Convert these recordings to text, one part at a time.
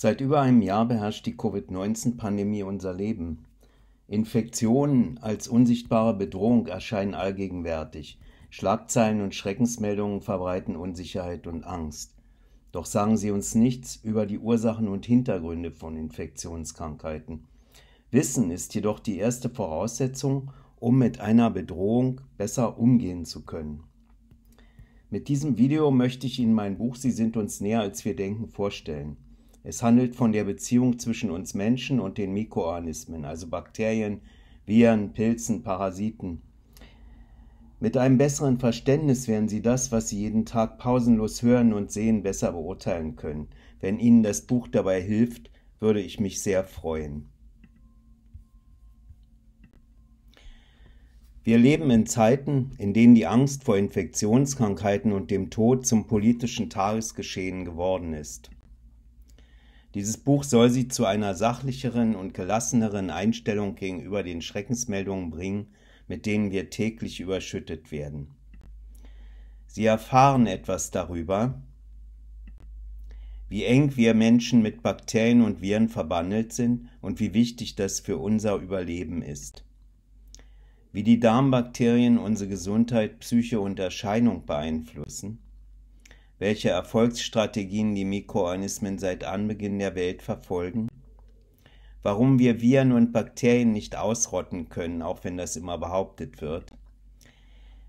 Seit über einem Jahr beherrscht die Covid-19-Pandemie unser Leben. Infektionen als unsichtbare Bedrohung erscheinen allgegenwärtig. Schlagzeilen und Schreckensmeldungen verbreiten Unsicherheit und Angst. Doch sagen sie uns nichts über die Ursachen und Hintergründe von Infektionskrankheiten. Wissen ist jedoch die erste Voraussetzung, um mit einer Bedrohung besser umgehen zu können. Mit diesem Video möchte ich Ihnen mein Buch Sie sind uns näher als wir denken vorstellen. Es handelt von der Beziehung zwischen uns Menschen und den Mikroorganismen, also Bakterien, Viren, Pilzen, Parasiten. Mit einem besseren Verständnis werden Sie das, was Sie jeden Tag pausenlos hören und sehen, besser beurteilen können. Wenn Ihnen das Buch dabei hilft, würde ich mich sehr freuen. Wir leben in Zeiten, in denen die Angst vor Infektionskrankheiten und dem Tod zum politischen Tagesgeschehen geworden ist. Dieses Buch soll sie zu einer sachlicheren und gelasseneren Einstellung gegenüber den Schreckensmeldungen bringen, mit denen wir täglich überschüttet werden. Sie erfahren etwas darüber, wie eng wir Menschen mit Bakterien und Viren verbandelt sind und wie wichtig das für unser Überleben ist. Wie die Darmbakterien unsere Gesundheit, Psyche und Erscheinung beeinflussen welche Erfolgsstrategien die Mikroorganismen seit Anbeginn der Welt verfolgen? Warum wir Viren und Bakterien nicht ausrotten können, auch wenn das immer behauptet wird?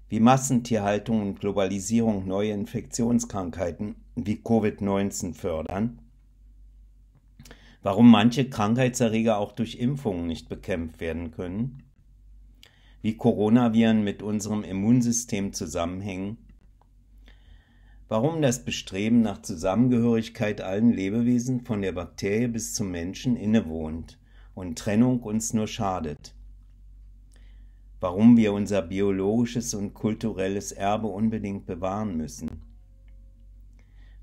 Wie Massentierhaltung und Globalisierung neue Infektionskrankheiten wie Covid-19 fördern? Warum manche Krankheitserreger auch durch Impfungen nicht bekämpft werden können? Wie Coronaviren mit unserem Immunsystem zusammenhängen warum das Bestreben nach Zusammengehörigkeit allen Lebewesen von der Bakterie bis zum Menschen innewohnt und Trennung uns nur schadet, warum wir unser biologisches und kulturelles Erbe unbedingt bewahren müssen,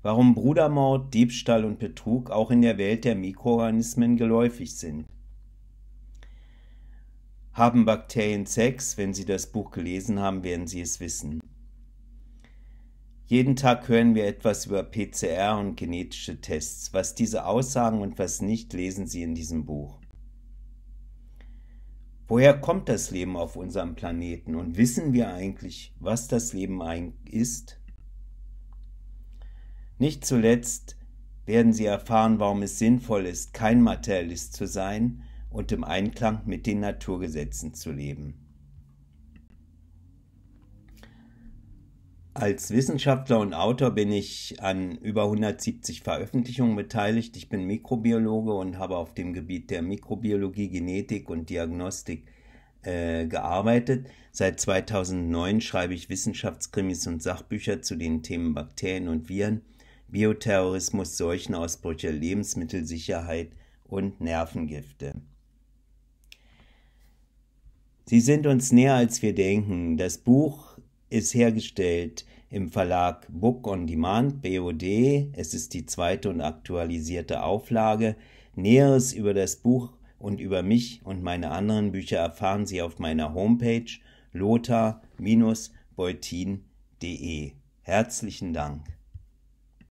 warum Brudermord, Diebstahl und Betrug auch in der Welt der Mikroorganismen geläufig sind. Haben Bakterien Sex? Wenn Sie das Buch gelesen haben, werden Sie es wissen. Jeden Tag hören wir etwas über PCR und genetische Tests. Was diese aussagen und was nicht, lesen Sie in diesem Buch. Woher kommt das Leben auf unserem Planeten und wissen wir eigentlich, was das Leben ist? Nicht zuletzt werden Sie erfahren, warum es sinnvoll ist, kein Materialist zu sein und im Einklang mit den Naturgesetzen zu leben. Als Wissenschaftler und Autor bin ich an über 170 Veröffentlichungen beteiligt. Ich bin Mikrobiologe und habe auf dem Gebiet der Mikrobiologie, Genetik und Diagnostik äh, gearbeitet. Seit 2009 schreibe ich Wissenschaftskrimis und Sachbücher zu den Themen Bakterien und Viren, Bioterrorismus, Seuchenausbrüche, Lebensmittelsicherheit und Nervengifte. Sie sind uns näher, als wir denken. Das Buch ist hergestellt im Verlag Book on Demand BOD, es ist die zweite und aktualisierte Auflage. Näheres über das Buch und über mich und meine anderen Bücher erfahren Sie auf meiner Homepage lothar-beutin.de. Herzlichen Dank.